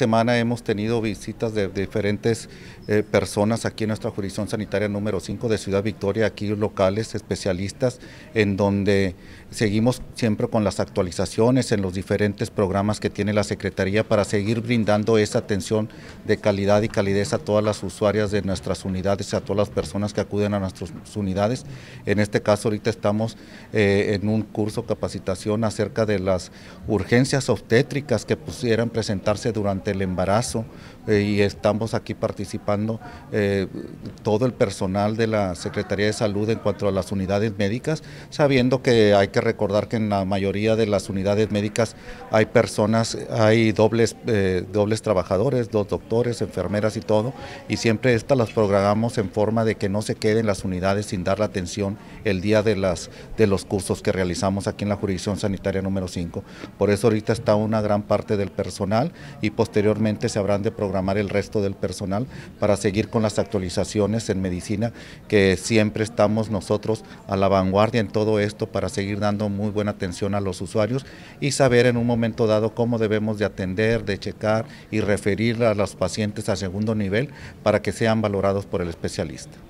semana hemos tenido visitas de diferentes eh, personas aquí en nuestra jurisdicción sanitaria número 5 de Ciudad Victoria, aquí locales, especialistas, en donde seguimos siempre con las actualizaciones en los diferentes programas que tiene la Secretaría para seguir brindando esa atención de calidad y calidez a todas las usuarias de nuestras unidades, a todas las personas que acuden a nuestras unidades. En este caso ahorita estamos eh, en un curso capacitación acerca de las urgencias obstétricas que pudieran presentarse durante el embarazo eh, y estamos aquí participando eh, todo el personal de la Secretaría de Salud en cuanto a las unidades médicas, sabiendo que hay que recordar que en la mayoría de las unidades médicas hay personas, hay dobles, eh, dobles trabajadores, dos doctores, enfermeras y todo, y siempre estas las programamos en forma de que no se queden las unidades sin dar la atención el día de, las, de los cursos que realizamos aquí en la jurisdicción sanitaria número 5. Por eso ahorita está una gran parte del personal y posteriormente posteriormente se habrán de programar el resto del personal para seguir con las actualizaciones en medicina, que siempre estamos nosotros a la vanguardia en todo esto para seguir dando muy buena atención a los usuarios y saber en un momento dado cómo debemos de atender, de checar y referir a los pacientes a segundo nivel para que sean valorados por el especialista.